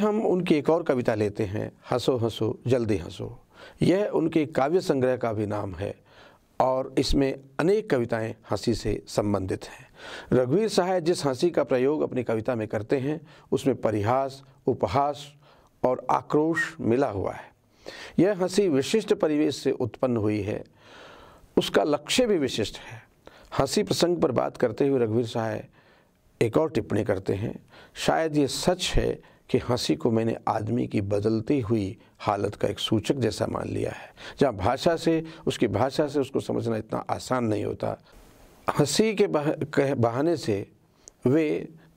हम उनकी एक और कविता लेते हैं हंसो हंसो जल्दी हंसो यह उनके काव्य संग्रह का भी नाम है और इसमें अनेक कविताएं हंसी से संबंधित हैं रघुवीर सहाय जिस हंसी का प्रयोग अपनी कविता में करते हैं उसमें परिहास उपहास और आक्रोश मिला हुआ है यह हंसी विशिष्ट परिवेश से उत्पन्न हुई है उसका लक्ष्य भी विशिष्ट है हंसी प्रसंग पर बात करते हुए रघुवीर सहाय एक और टिप्पणी करते हैं शायद ये सच है कि हंसी को मैंने आदमी की बदलती हुई हालत का एक सूचक जैसा मान लिया है जहाँ भाषा से उसकी भाषा से उसको समझना इतना आसान नहीं होता हंसी के बहाने से वे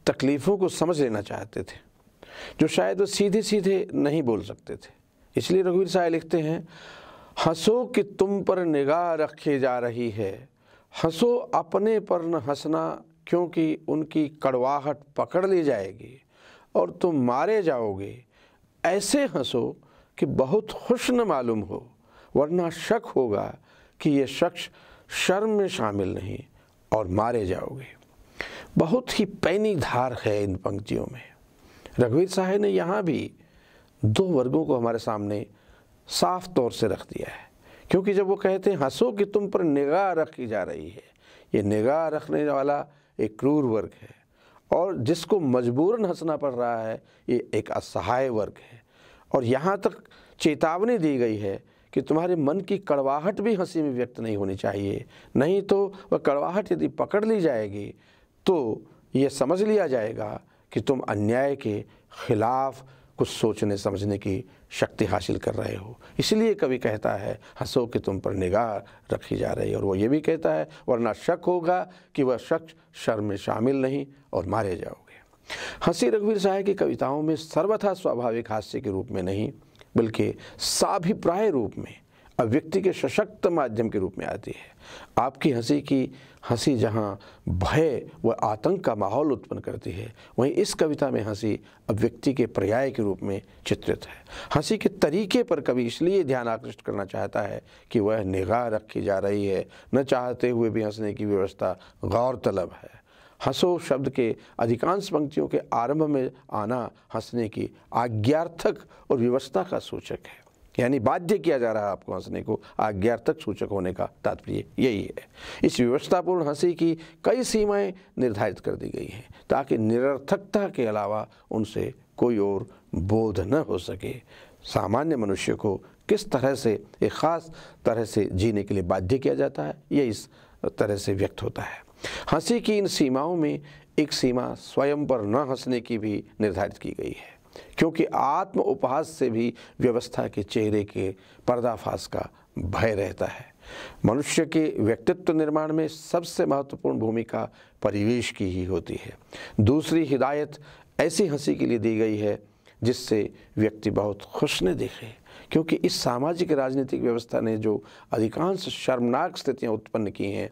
तकलीफ़ों को समझ लेना चाहते थे जो शायद वो सीधे सीधे नहीं बोल सकते थे इसलिए रघुवीर साय लिखते हैं हंसो कि तुम पर निगाह रखी जा रही है हंसो अपने पर न हंसना क्योंकि उनकी कड़वाहट पकड़ ली जाएगी और तुम मारे जाओगे ऐसे हंसो कि बहुत खुश न मालूम हो वरना शक होगा कि ये शख्स शर्म में शामिल नहीं और मारे जाओगे बहुत ही पैनी धार है इन पंक्तियों में रघुवीर साहब ने यहाँ भी दो वर्गों को हमारे सामने साफ तौर से रख दिया है क्योंकि जब वो कहते हैं हंसो कि तुम पर निगाह रखी जा रही है ये निगाह रखने वाला एक क्रूर वर्ग है और जिसको मजबूरन हंसना पड़ रहा है ये एक असहाय वर्ग है और यहाँ तक चेतावनी दी गई है कि तुम्हारे मन की कड़वाहट भी हंसी में व्यक्त नहीं होनी चाहिए नहीं तो वह कड़वाहट यदि पकड़ ली जाएगी तो ये समझ लिया जाएगा कि तुम अन्याय के खिलाफ़ कुछ सोचने समझने की शक्ति हासिल कर रहे हो इसलिए कवि कहता है हंसो कि तुम पर निगाह रखी जा रही है और वो ये भी कहता है वरना शक होगा कि वह शख्स शर्म में शामिल नहीं और मारे जाओगे हंसी रघुवीर शाह की कविताओं में सर्वथा स्वाभाविक हास्य के रूप में नहीं बल्कि साभिप्राय रूप में अभिव्यक्ति के सशक्त माध्यम के रूप में आती है आपकी हंसी की हंसी जहाँ भय व आतंक का माहौल उत्पन्न करती है वहीं इस कविता में हंसी अभिव्यक्ति के पर्याय के रूप में चित्रित है हंसी के तरीके पर कवि इसलिए ध्यान आकृष्ट करना चाहता है कि वह निगाह रखी जा रही है न चाहते हुए भी हंसने की व्यवस्था गौरतलब है हंसो शब्द के अधिकांश पंक्तियों के आरंभ में आना हंसने की आज्ञार्थक और व्यवस्था का सूचक है यानी बाध्य किया जा रहा है आपको हंसने को आज्ञार्थक सूचक होने का तात्पर्य यही है इस व्यवस्थापूर्ण हंसी की कई सीमाएं निर्धारित कर दी गई हैं ताकि निरर्थकता के अलावा उनसे कोई और बोध न हो सके सामान्य मनुष्य को किस तरह से एक ख़ास तरह से जीने के लिए बाध्य किया जाता है यह इस तरह से व्यक्त होता है हंसी की इन सीमाओं में एक सीमा स्वयं पर न हंसने की भी निर्धारित की गई है क्योंकि आत्म उपहास से भी व्यवस्था के चेहरे के पर्दाफाश का भय रहता है मनुष्य के व्यक्तित्व निर्माण में सबसे महत्वपूर्ण भूमिका परिवेश की ही होती है दूसरी हिदायत ऐसी हंसी के लिए दी गई है जिससे व्यक्ति बहुत खुश ने देखे क्योंकि इस सामाजिक राजनीतिक व्यवस्था ने जो अधिकांश शर्मनाक स्थितियां उत्पन्न की हैं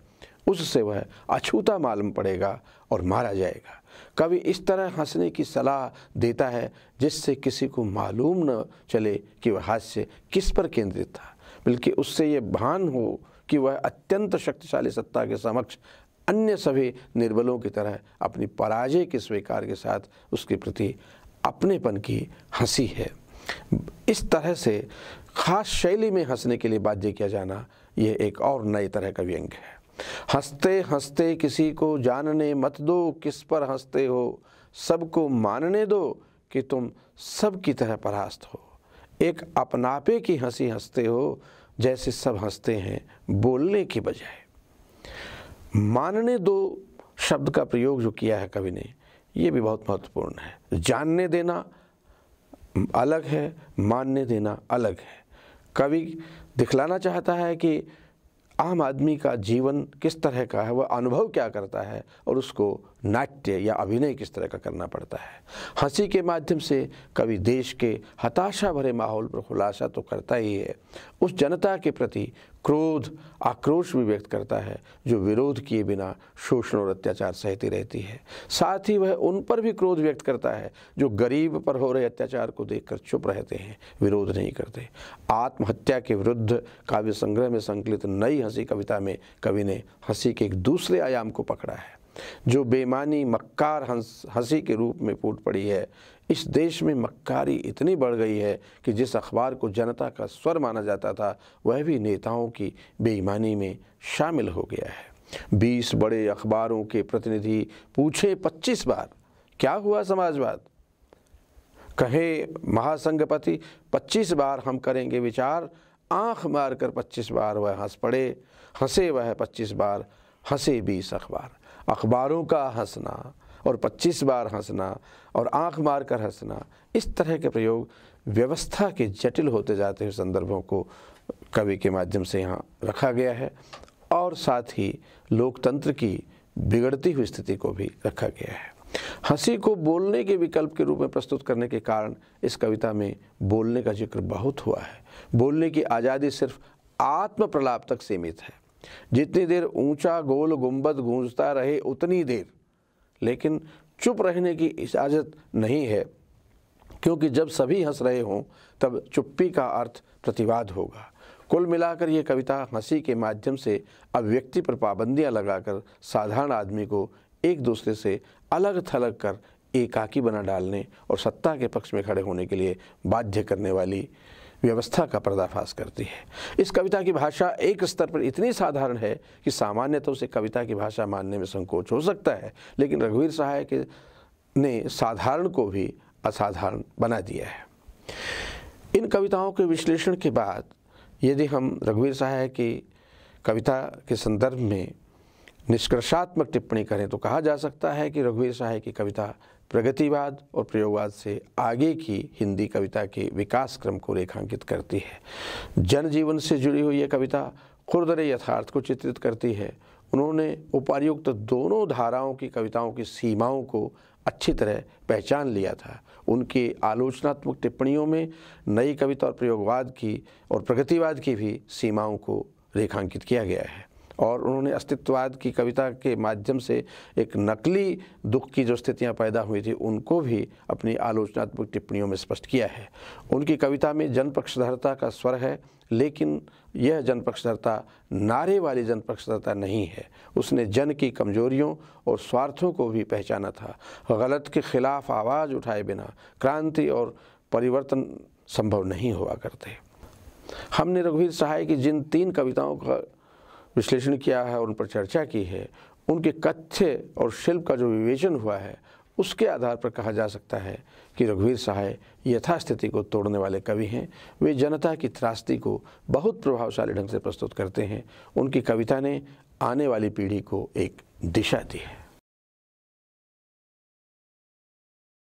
उससे वह अछूता मालूम पड़ेगा और मारा जाएगा कभी इस तरह हंसने की सलाह देता है जिससे किसी को मालूम न चले कि वह हास्य किस पर केंद्रित था बल्कि उससे ये भान हो कि वह अत्यंत शक्तिशाली सत्ता के समक्ष अन्य सभी निर्बलों की तरह अपनी पराजय के स्वीकार के साथ उसके प्रति अपनेपन की हंसी है इस तरह से खास शैली में हंसने के लिए बाध्य किया जाना यह एक और नए तरह का व्यंग है हंसते हंसते किसी को जानने मत दो किस पर हंसते हो सबको मानने दो कि तुम सब की तरह परास्त हो एक अपनापे की हंसी हंसते हो जैसे सब हंसते हैं बोलने की बजाय मानने दो शब्द का प्रयोग जो किया है कवि ने ये भी बहुत महत्वपूर्ण है जानने देना अलग है मानने देना अलग है कवि दिखलाना चाहता है कि आम आदमी का जीवन किस तरह का है वह अनुभव क्या करता है और उसको नाट्य या अभिनय किस तरह का करना पड़ता है हंसी के माध्यम से कवि देश के हताशा भरे माहौल पर खुलासा तो करता ही है उस जनता के प्रति क्रोध आक्रोश भी व्यक्त करता है जो विरोध किए बिना शोषण और अत्याचार सहती रहती है साथ ही वह उन पर भी क्रोध व्यक्त करता है जो गरीब पर हो रहे अत्याचार को देखकर चुप रहते हैं विरोध नहीं करते आत्महत्या के विरुद्ध काव्य संग्रह में संकलित नई हंसी कविता में कवि ने हंसी के एक दूसरे आयाम को पकड़ा है जो बेमानी मक्कार हंस हंसी के रूप में फूट पड़ी है इस देश में मक्कारी इतनी बढ़ गई है कि जिस अखबार को जनता का स्वर माना जाता था वह भी नेताओं की बेईमानी में शामिल हो गया है बीस बड़े अखबारों के प्रतिनिधि पूछे पच्चीस बार क्या हुआ समाजवाद कहे महासंघपति पच्चीस बार हम करेंगे विचार आंख मारकर पच्चीस बार वह हंस पड़े हंसे वह पच्चीस बार हंसे बीस अखबार अखबारों का हंसना और 25 बार हंसना और आंख मार कर हंसना इस तरह के प्रयोग व्यवस्था के जटिल होते जाते हुए संदर्भों को कवि के माध्यम से यहाँ रखा गया है और साथ ही लोकतंत्र की बिगड़ती हुई स्थिति को भी रखा गया है हंसी को बोलने के विकल्प के रूप में प्रस्तुत करने के कारण इस कविता में बोलने का जिक्र बहुत हुआ है बोलने की आज़ादी सिर्फ आत्म प्रलाप तक सीमित है जितनी देर ऊंचा गोल गुंबद गूंजता रहे उतनी देर लेकिन चुप रहने की इजाज़त नहीं है क्योंकि जब सभी हंस रहे हों तब चुप्पी का अर्थ प्रतिवाद होगा कुल मिलाकर ये कविता हंसी के माध्यम से अभिव्यक्ति पर पाबंदियां लगाकर साधारण आदमी को एक दूसरे से अलग थलग कर एकाकी बना डालने और सत्ता के पक्ष में खड़े होने के लिए बाध्य करने वाली व्यवस्था का पर्दाफाश करती है इस कविता की भाषा एक स्तर पर इतनी साधारण है कि सामान्यतः तो उसे कविता की भाषा मानने में संकोच हो सकता है लेकिन रघुवीर सहाय के ने साधारण को भी असाधारण बना दिया है इन कविताओं के विश्लेषण के बाद यदि हम रघुवीर सहाय की कविता के संदर्भ में निष्कर्षात्मक टिप्पणी करें तो कहा जा सकता है कि रघुवीर सहाय की कविता प्रगतिवाद और प्रयोगवाद से आगे की हिंदी कविता के विकास क्रम को रेखांकित करती है जनजीवन से जुड़ी हुई ये कविता खुरदरे यथार्थ को चित्रित करती है उन्होंने उपायुक्त दोनों धाराओं की कविताओं की सीमाओं को अच्छी तरह पहचान लिया था उनके आलोचनात्मक टिप्पणियों में नई कविता और प्रयोगवाद की और प्रगतिवाद की भी सीमाओं को रेखांकित किया गया है और उन्होंने अस्तित्ववाद की कविता के माध्यम से एक नकली दुख की जो स्थितियाँ पैदा हुई थी उनको भी अपनी आलोचनात्मक टिप्पणियों में स्पष्ट किया है उनकी कविता में जनपक्षधरता का स्वर है लेकिन यह जनपक्षधरता नारे वाली जनपक्षधरता नहीं है उसने जन की कमजोरियों और स्वार्थों को भी पहचाना था गलत के खिलाफ आवाज़ उठाए बिना क्रांति और परिवर्तन संभव नहीं हुआ करते हमने रघुवीर सहाय की जिन तीन कविताओं का विश्लेषण किया है और उन पर चर्चा की है उनके कथ्य और शिल्प का जो विवेचन हुआ है उसके आधार पर कहा जा सकता है कि रघुवीर सहाय यथास्थिति को तोड़ने वाले कवि हैं वे जनता की त्रास्ती को बहुत प्रभावशाली ढंग से प्रस्तुत करते हैं उनकी कविता ने आने वाली पीढ़ी को एक दिशा दी है